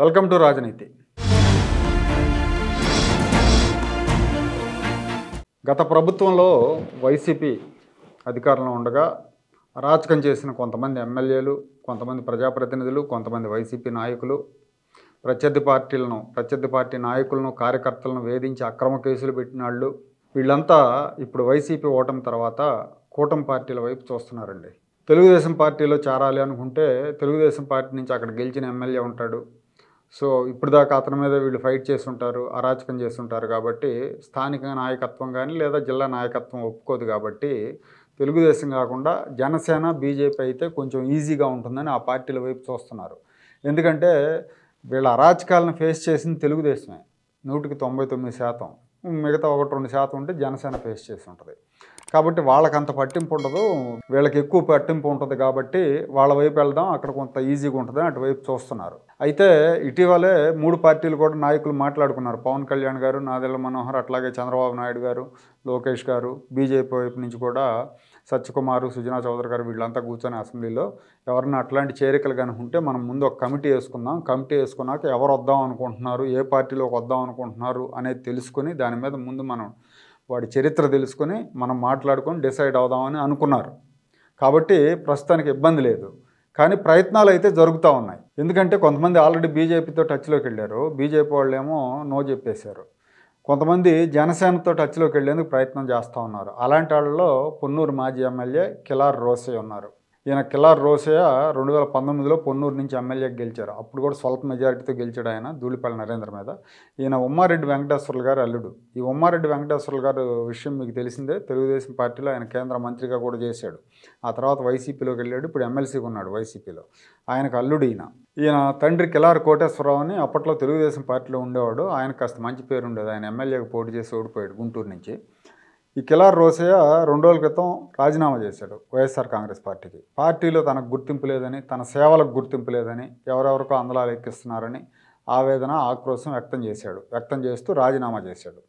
welcome to రాజనీతి గత ప్రభుత్వంలో వైసీపీ అధికారంలో ఉండగా అరాచకం చేసిన కొంతమంది ఎమ్మెల్యేలు కొంతమంది ప్రజాప్రతినిధులు కొంతమంది వైసీపీ నాయకులు ప్రత్యర్థి పార్టీలను ప్రత్యర్థి పార్టీ నాయకులను కార్యకర్తలను వేధించి అక్రమ కేసులు పెట్టిన వాళ్ళు వీళ్ళంతా ఇప్పుడు వైసీపీ ఓటమి తర్వాత కూటమి పార్టీల వైపు చూస్తున్నారండి తెలుగుదేశం పార్టీలో చేరాలి అనుకుంటే తెలుగుదేశం పార్టీ నుంచి అక్కడ గెలిచిన ఎమ్మెల్యే ఉంటాడు సో ఇప్పుడు దాకా అతని మీద వీళ్ళు ఫైట్ చేస్తుంటారు అరాచకం చేస్తుంటారు కాబట్టి స్థానిక నాయకత్వం కానీ లేదా జిల్లా నాయకత్వం ఒప్పుకోదు కాబట్టి తెలుగుదేశం కాకుండా జనసేన బీజేపీ అయితే కొంచెం ఈజీగా ఉంటుందని ఆ పార్టీల వైపు చూస్తున్నారు ఎందుకంటే వీళ్ళ అరాచకాలను ఫేస్ చేసింది తెలుగుదేశమే నూటికి తొంభై తొమ్మిది శాతం మిగతా ఒకటి రెండు శాతం ఉంటే జనసేన ఫేస్ చేసి ఉంటుంది కాబట్టి వాళ్ళకి అంత పట్టింపు ఉండదు వీళ్ళకి ఎక్కువ పట్టింపు ఉంటుంది కాబట్టి వాళ్ళ వైపు వెళ్దాం అక్కడ కొంత ఈజీగా అని అటువైపు చూస్తున్నారు అయితే ఇటీవలే మూడు పార్టీలు కూడా నాయకులు మాట్లాడుకున్నారు పవన్ కళ్యాణ్ గారు నాదెళ్ళ మనోహర్ అట్లాగే చంద్రబాబు నాయుడు గారు లోకేష్ గారు బీజేపీ వైపు నుంచి కూడా సత్యకుమార్ సుజనా చౌదరి గారు వీళ్ళంతా కూర్చొని అసెంబ్లీలో ఎవరైనా అట్లాంటి చేరికలు కానీ ఉంటే మనం ముందు ఒక కమిటీ వేసుకుందాం కమిటీ వేసుకున్నాక ఎవరు వద్దాం అనుకుంటున్నారు ఏ పార్టీలోకి వద్దాం అనుకుంటున్నారు అనేది తెలుసుకుని దాని మీద ముందు మనం వాడి చరిత్ర తెలుసుకొని మనం మాట్లాడుకొని డిసైడ్ అవుదామని అనుకున్నారు కాబట్టి ప్రస్తుతానికి ఇబ్బంది లేదు కానీ ప్రయత్నాలు అయితే జరుగుతూ ఉన్నాయి ఎందుకంటే కొంతమంది ఆల్రెడీ బీజేపీతో టచ్లోకి వెళ్ళారు బీజేపీ వాళ్ళేమో నో చెప్పేశారు కొంతమంది జనసేనతో టచ్లోకి వెళ్ళేందుకు ప్రయత్నం చేస్తూ ఉన్నారు అలాంటి వాళ్ళలో పొన్నూరు మాజీ ఎమ్మెల్యే కిలార్ రోసే ఉన్నారు ఈయన కిల్లార్ రోసయ్య రెండు వేల పంతొమ్మిదిలో పొన్నూరు నుంచి ఎమ్మెల్యేకి గెలిచారు అప్పుడు కూడా స్వల్ప మెజారిటీతో గెలిచాడు ఆయన ధూళిపల్లి నరేంద్ర మీద ఈయన ఉమ్మారెడ్డి వెంకటేశ్వర్లు గారు అల్లుడు ఈ ఉమ్మారెడ్డి వెంకటేశ్వర్లు గారు విషయం మీకు తెలిసిందే తెలుగుదేశం పార్టీలో ఆయన కేంద్ర మంత్రిగా కూడా చేశాడు ఆ తర్వాత వైసీపీలోకి వెళ్ళాడు ఇప్పుడు ఎమ్మెల్సీగా ఉన్నాడు వైసీపీలో ఆయనకు అల్లుడు ఈయన ఈయన తండ్రి కిలార్ కోటేశ్వరరావు అని అప్పట్లో తెలుగుదేశం పార్టీలో ఉండేవాడు ఆయనకు కాస్త మంచి పేరు ఉండేది ఆయన ఎమ్మెల్యేకి పోటీ చేసి ఓడిపోయాడు గుంటూరు నుంచి ఈ కిలార్ రోసయ్య రెండు రోజుల క్రితం రాజీనామా చేశాడు వైఎస్ఆర్ కాంగ్రెస్ పార్టీకి పార్టీలో తనకు గుర్తింపు లేదని తన సేవలకు గుర్తింపు లేదని ఎవరెవరికో అందలాలు ఎక్కిస్తున్నారని ఆవేదన ఆక్రోశం వ్యక్తం చేశాడు వ్యక్తం చేస్తూ రాజీనామా చేశాడు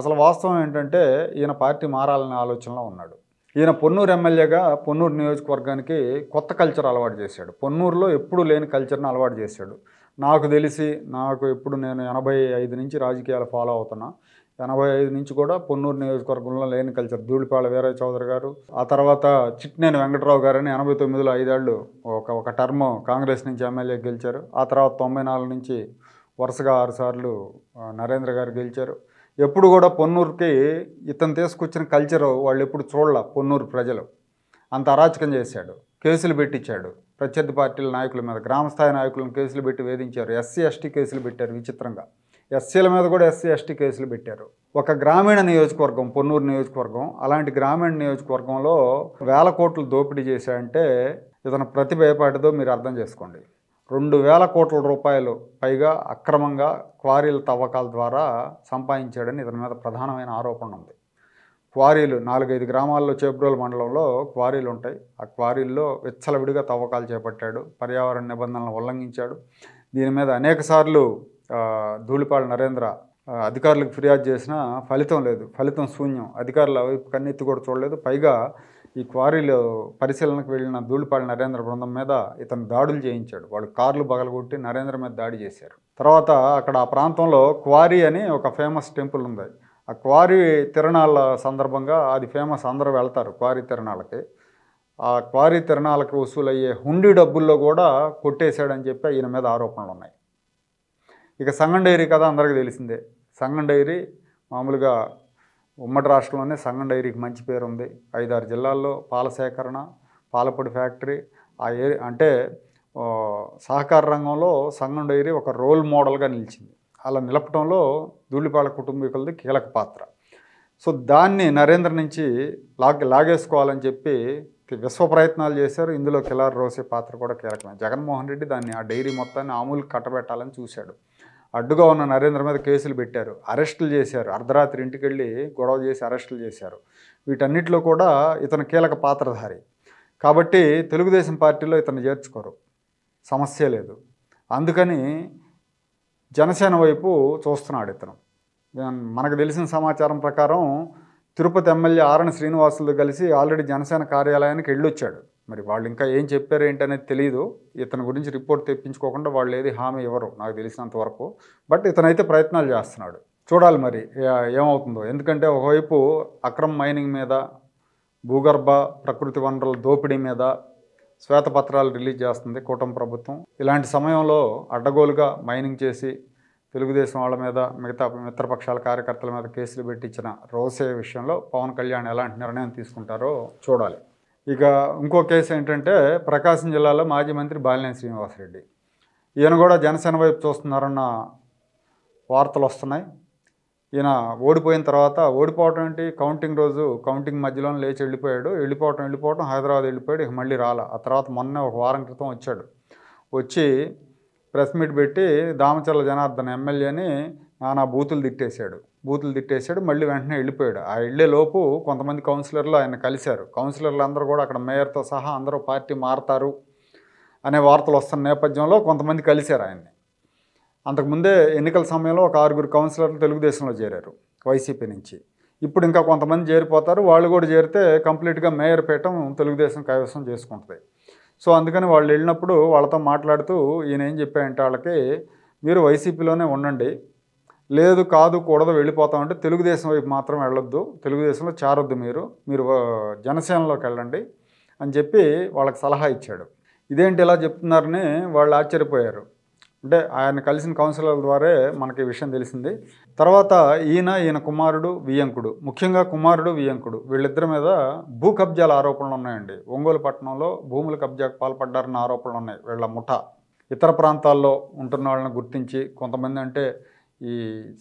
అసలు వాస్తవం ఏంటంటే ఈయన పార్టీ మారాలనే ఆలోచనలో ఉన్నాడు ఈయన పొన్నూరు ఎమ్మెల్యేగా పొన్నూరు నియోజకవర్గానికి కొత్త కల్చర్ అలవాటు చేశాడు పొన్నూరులో ఎప్పుడూ లేని కల్చర్ని అలవాటు చేశాడు నాకు తెలిసి నాకు ఎప్పుడు నేను ఎనభై ఐదు నుంచి రాజకీయాలు ఫాలో అవుతున్నా ఎనభై ఐదు నుంచి కూడా పొన్నూరు నియోజకవర్గంలో లేని కల్చర్ ధూళిపాళ వీరయ్య చౌదరి గారు ఆ తర్వాత చిట్నేని వెంకటరావు గారని ఎనభై తొమ్మిదిలో ఐదేళ్ళు ఒక ఒక టర్మ్ కాంగ్రెస్ నుంచి ఎమ్మెల్యే గెలిచారు ఆ తర్వాత తొంభై నాలుగు నుంచి వరుసగా ఆరుసార్లు నరేంద్ర గారు గెలిచారు ఎప్పుడు కూడా పొన్నూరుకి ఇతను తీసుకొచ్చిన కల్చరు వాళ్ళు ఎప్పుడు చూడాల పొన్నూరు ప్రజలు అంత అరాచకం చేశాడు కేసులు పెట్టించాడు ప్రత్యర్థి పార్టీల నాయకుల మీద గ్రామస్థాయి నాయకులను కేసులు పెట్టి వేధించారు ఎస్సీ ఎస్టీ కేసులు పెట్టారు విచిత్రంగా ఎస్సీల మీద కూడా ఎస్సీ ఎస్టీ కేసులు పెట్టారు ఒక గ్రామీణ నియోజకవర్గం పొన్నూరు నియోజకవర్గం అలాంటి గ్రామీణ నియోజకవర్గంలో వేల కోట్లు దోపిడీ చేశాయంటే ఇతను ప్రతి భయపాటిదో మీరు అర్థం చేసుకోండి రెండు వేల కోట్ల రూపాయలు పైగా అక్రమంగా క్వారీల తవ్వకాల ద్వారా సంపాదించాడని ఇతని మీద ప్రధానమైన ఆరోపణ ఉంది క్వారీలు నాలుగైదు గ్రామాల్లో చేబ్రోల్ మండలంలో క్వారీలు ఉంటాయి ఆ క్వారీల్లో విచ్చలవిడిగా తవ్వకాలు చేపట్టాడు పర్యావరణ నిబంధనలను ఉల్లంఘించాడు దీని మీద అనేకసార్లు ధూళిపాల నరేంద్ర అధికారులకు ఫిర్యాదు చేసినా ఫలితం లేదు ఫలితం శూన్యం అధికారుల వైపు కన్నెత్తి కూడా చూడలేదు పైగా ఈ క్వారీలో పరిశీలనకు వెళ్ళిన ధూళిపాళి నరేంద్ర బృందం మీద ఇతను దాడులు చేయించాడు వాళ్ళు కార్లు బగలగొట్టి నరేంద్ర మీద దాడి చేశారు తర్వాత అక్కడ ఆ ప్రాంతంలో క్వారీ అని ఒక ఫేమస్ టెంపుల్ ఉంది ఆ క్వారీ తిరణాల సందర్భంగా అది ఫేమస్ అందరూ వెళ్తారు క్వారీ తిరణాలకి ఆ క్వారీ తిరణాలకు వసూలయ్యే హుండీ డబ్బుల్లో కూడా కొట్టేశాడని చెప్పి ఈయన మీద ఆరోపణలు ఉన్నాయి ఇక సంగం డైరీ కథ అందరికీ తెలిసిందే సంగం డైరీ మామూలుగా ఉమ్మడి రాష్ట్రంలోనే సంగం డైరీకి మంచి పేరు ఉంది ఐదారు జిల్లాల్లో పాల సేకరణ పాలపొడి ఫ్యాక్టరీ ఆ ఏరి అంటే సహకార రంగంలో సంగం డైరీ ఒక రోల్ మోడల్గా నిలిచింది అలా నిలపడంలో ధూళిపాల కుటుంబీకులది కీలక పాత్ర సో దాన్ని నరేంద్ర నుంచి లాగ్ లాగేసుకోవాలని చెప్పి విశ్వ ప్రయత్నాలు చేశారు ఇందులో కిలార్ రోసే పాత్ర కూడా కీలకమైన జగన్మోహన్ రెడ్డి దాన్ని ఆ డైరీ మొత్తాన్ని ఆమూలు కట్టబెట్టాలని చూశాడు అడ్డుగా ఉన్న నరేంద్ర మీద కేసులు పెట్టారు అరెస్టులు చేశారు అర్ధరాత్రి ఇంటికి వెళ్ళి గొడవ చేసి అరెస్టులు చేశారు వీటన్నిటిలో కూడా ఇతను కీలక పాత్రధారి కాబట్టి తెలుగుదేశం పార్టీలో ఇతను చేర్చుకోరు సమస్య లేదు అందుకని జనసేన వైపు చూస్తున్నాడు ఇతను మనకు తెలిసిన సమాచారం ప్రకారం తిరుపతి ఎమ్మెల్యే ఆరణ శ్రీనివాసులు కలిసి ఆల్రెడీ జనసేన కార్యాలయానికి వెళ్ళొచ్చాడు మరి వాళ్ళు ఇంకా ఏం చెప్పారు ఏంటనేది తెలియదు ఇతని గురించి రిపోర్ట్ తెప్పించుకోకుండా వాళ్ళు ఏది హామీ ఇవ్వరు నాకు తెలిసినంత వరకు బట్ ఇతనైతే ప్రయత్నాలు చేస్తున్నాడు చూడాలి మరి ఏమవుతుందో ఎందుకంటే ఒకవైపు అక్రమ మైనింగ్ మీద భూగర్భ ప్రకృతి వనరుల దోపిడీ మీద శ్వేతపత్రాలు రిలీజ్ చేస్తుంది కూటమి ప్రభుత్వం ఇలాంటి సమయంలో అడ్డగోలుగా మైనింగ్ చేసి తెలుగుదేశం వాళ్ళ మీద మిగతా మిత్రపక్షాల కార్యకర్తల మీద కేసులు పెట్టించిన రోసే విషయంలో పవన్ కళ్యాణ్ ఎలాంటి నిర్ణయం తీసుకుంటారో చూడాలి ఇక ఇంకో కేసు ఏంటంటే ప్రకాశం జిల్లాలో మాజీ మంత్రి బాలినేని శ్రీనివాసరెడ్డి ఈయన కూడా జనసేన వైపు చూస్తున్నారన్న వార్తలు వస్తున్నాయి ఈయన ఓడిపోయిన తర్వాత ఓడిపోవటం ఏంటి కౌంటింగ్ రోజు కౌంటింగ్ మధ్యలో లేచి వెళ్ళిపోయాడు వెళ్ళిపోవటం వెళ్ళిపోవటం హైదరాబాద్ వెళ్ళిపోయాడు ఇక మళ్ళీ రాల ఆ తర్వాత మొన్న ఒక వారం క్రితం వచ్చాడు వచ్చి ప్రెస్ మీట్ పెట్టి దామచర్ల జనార్దన్ ఎమ్మెల్యేని నానా బూతులు తిట్టేశాడు బూతులు తిట్టేశాడు మళ్ళీ వెంటనే వెళ్ళిపోయాడు ఆ వెళ్ళేలోపు కొంతమంది కౌన్సిలర్లు ఆయన కలిశారు కౌన్సిలర్లు అందరూ కూడా అక్కడ మేయర్తో సహా అందరూ పార్టీ మారతారు అనే వార్తలు వస్తున్న నేపథ్యంలో కొంతమంది కలిశారు ఆయన్ని అంతకుముందే ఎన్నికల సమయంలో ఒక ఆరుగురు కౌన్సిలర్లు తెలుగుదేశంలో చేరారు వైసీపీ నుంచి ఇప్పుడు ఇంకా కొంతమంది చేరిపోతారు వాళ్ళు కూడా చేరితే కంప్లీట్గా మేయర్ పీఠం తెలుగుదేశం కైవసం చేసుకుంటుంది సో అందుకని వాళ్ళు వెళ్ళినప్పుడు వాళ్ళతో మాట్లాడుతూ ఈయన ఏం చెప్పాయంటే వాళ్ళకి మీరు వైసీపీలోనే ఉండండి లేదు కాదు కూడదు వెళ్ళిపోతామంటే తెలుగుదేశం వైపు మాత్రం వెళ్ళొద్దు తెలుగుదేశంలో చేరొద్దు మీరు మీరు జనసేనలోకి వెళ్ళండి అని చెప్పి వాళ్ళకి సలహా ఇచ్చాడు ఇదేంటి ఇలా చెప్తున్నారని వాళ్ళు ఆశ్చర్యపోయారు అంటే ఆయన కలిసిన కౌన్సిలర్ల ద్వారా మనకి విషయం తెలిసింది తర్వాత ఈయన ఈయన కుమారుడు వియంకుడు ముఖ్యంగా కుమారుడు వియంకుడు వీళ్ళిద్దరి మీద భూ కబ్జాల ఆరోపణలు ఉన్నాయండి ఒంగోలు పట్టణంలో భూముల కబ్జాకు పాల్పడ్డారన్న ఆరోపణలు ఉన్నాయి వీళ్ళ ముఠ ఇతర ప్రాంతాల్లో ఉంటున్న వాళ్ళని గుర్తించి కొంతమంది అంటే ఈ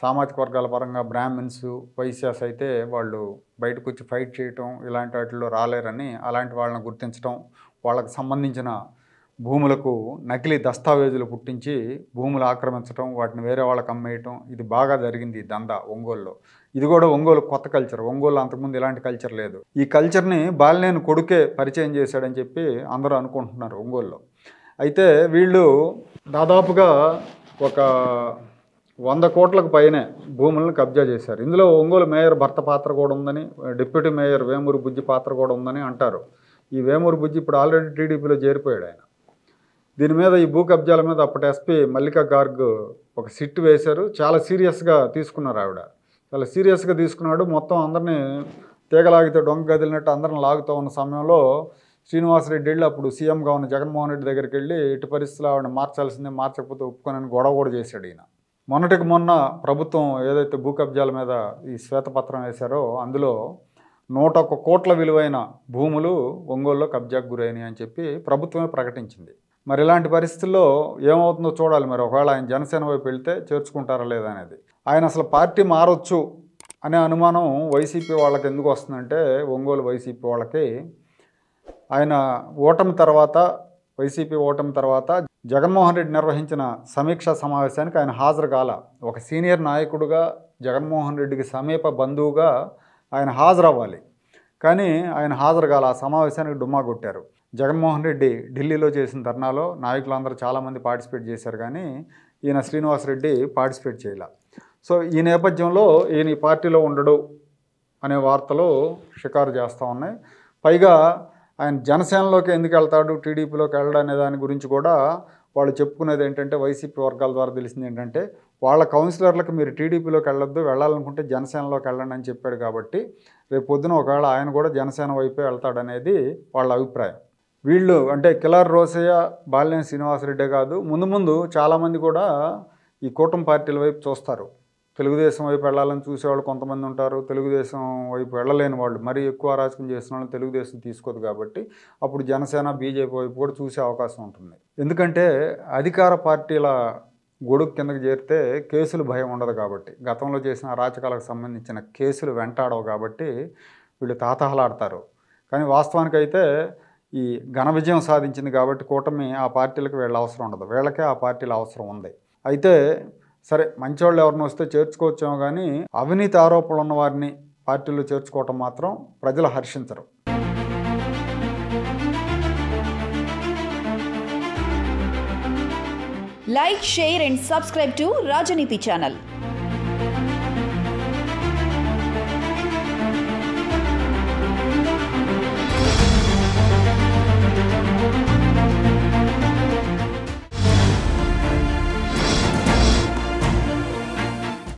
సామాజిక వర్గాల పరంగా బ్రాహ్మిన్స్ వైశ్యాస్ అయితే వాళ్ళు బయటకు వచ్చి ఫైట్ చేయటం ఇలాంటి వాటిల్లో రాలేరని అలాంటి వాళ్ళని గుర్తించడం వాళ్ళకు సంబంధించిన భూములకు నకిలీ దస్తావేజులు పుట్టించి భూములు ఆక్రమించడం వాటిని వేరే వాళ్ళకి అమ్మేయటం ఇది బాగా జరిగింది దందా ఒంగోలులో ఇది కూడా ఒంగోలు కొత్త కల్చర్ ఒంగోలు అంతకుముందు ఇలాంటి కల్చర్ లేదు ఈ కల్చర్ని బాలినేని కొడుకే పరిచయం చేశాడని చెప్పి అందరూ అనుకుంటున్నారు ఒంగోలులో అయితే వీళ్ళు దాదాపుగా ఒక వంద కోట్లకు పైనే భూములను కబ్జా చేశారు ఇందులో ఒంగోలు మేయర్ భర్త పాత్ర కూడా ఉందని డిప్యూటీ మేయర్ వేమూరు బుజ్జి పాత్ర కూడా ఉందని అంటారు ఈ వేమూరు బుజ్జి ఇప్పుడు ఆల్రెడీ టీడీపీలో చేరిపోయాడు ఆయన దీని మీద ఈ భూ కబ్జాల మీద అప్పటి ఎస్పీ మల్లికా గార్గ్ ఒక సిట్ వేశారు చాలా సీరియస్గా తీసుకున్నారు ఆవిడ చాలా సీరియస్గా తీసుకున్నాడు మొత్తం అందరినీ తీగలాగితే డొంగ గదిలినట్టు అందరిని లాగుతూ ఉన్న సమయంలో శ్రీనివాసరెడ్డి వెళ్ళి అప్పుడు సీఎంగా ఉన్న జగన్మోహన్ రెడ్డి దగ్గరికి వెళ్ళి ఇటు పరిస్థితులు ఆవిడ మార్చాల్సిందే మార్చకపోతే ఒప్పుకోనని గొడవ కూడా చేశాడు ఈయన మొన్నటికి మొన్న ప్రభుత్వం ఏదైతే భూ కబ్జాల మీద ఈ శ్వేతపత్రం వేశారో అందులో నూట ఒక్క కోట్ల విలువైన భూములు ఒంగోలులో కబ్జాకు గురైనాయి అని చెప్పి ప్రభుత్వమే ప్రకటించింది మరి ఇలాంటి పరిస్థితుల్లో ఏమవుతుందో చూడాలి మరి ఒకవేళ ఆయన జనసేన వైపు వెళ్తే చేర్చుకుంటారా లేదా అనేది ఆయన అసలు పార్టీ మారొచ్చు అనే అనుమానం వైసీపీ వాళ్ళకి ఎందుకు వస్తుందంటే ఒంగోలు వైసీపీ వాళ్ళకి ఆయన ఓటమి తర్వాత వైసీపీ ఓటమి తర్వాత జగన్మోహన్ రెడ్డి నిర్వహించిన సమీక్ష సమావేశానికి ఆయన హాజరు కాల ఒక సీనియర్ నాయకుడుగా జగన్మోహన్ రెడ్డికి సమీప బంధువుగా ఆయన హాజరవ్వాలి కానీ ఆయన హాజరు కాల ఆ సమావేశానికి డుమ్మా కొట్టారు జగన్మోహన్ రెడ్డి ఢిల్లీలో చేసిన ధర్నాలో నాయకులందరూ చాలామంది పార్టిసిపేట్ చేశారు కానీ ఈయన శ్రీనివాసరెడ్డి పార్టిసిపేట్ చేయాల సో ఈ నేపథ్యంలో ఈయన ఈ పార్టీలో ఉండడు అనే వార్తలు షికారు చేస్తూ ఉన్నాయి పైగా ఆయన జనసేనలోకి ఎందుకు వెళ్తాడు టీడీపీలోకి వెళ్ళడనే దాని గురించి కూడా వాళ్ళు చెప్పుకునేది ఏంటంటే వైసీపీ వర్గాల ద్వారా తెలిసింది ఏంటంటే వాళ్ళ కౌన్సిలర్లకు మీరు టీడీపీలోకి వెళ్ళొద్దు వెళ్ళాలనుకుంటే జనసేనలోకి వెళ్ళండి అని చెప్పాడు కాబట్టి రేపు పొద్దున ఒకవేళ ఆయన కూడా జనసేన వైపే వెళ్తాడనేది వాళ్ళ అభిప్రాయం వీళ్ళు అంటే కిలార్ రోసయ్య బాల్యం శ్రీనివాసరెడ్డి కాదు ముందు ముందు చాలామంది కూడా ఈ కూటమి పార్టీల వైపు చూస్తారు తెలుగుదేశం వైపు వెళ్ళాలని చూసేవాళ్ళు కొంతమంది ఉంటారు తెలుగుదేశం వైపు వెళ్ళలేని వాళ్ళు మరీ ఎక్కువ అరాచకం చేసిన వాళ్ళు తెలుగుదేశం తీసుకోదు కాబట్టి అప్పుడు జనసేన బీజేపీ వైపు కూడా చూసే అవకాశం ఉంటుంది ఎందుకంటే అధికార పార్టీల గొడుగు కిందకు చేరితే కేసులు భయం ఉండదు కాబట్టి గతంలో చేసిన అరాచకాలకు సంబంధించిన కేసులు వెంటాడవు కాబట్టి వీళ్ళు తాతహలాడతారు కానీ వాస్తవానికైతే ఈ ఘన విజయం సాధించింది కాబట్టి కూటమి ఆ పార్టీలకు వీళ్ళ అవసరం ఉండదు వీళ్ళకే ఆ పార్టీల అవసరం ఉంది అయితే సరే మంచివాళ్ళు ఎవరిని వస్తే చేర్చుకోవచ్చేమో కానీ అవినీతి ఆరోపణలు ఉన్న వారిని పార్టీలో చేర్చుకోవటం మాత్రం ప్రజలు హర్షించరు like share and subscribe to Rajneeti channel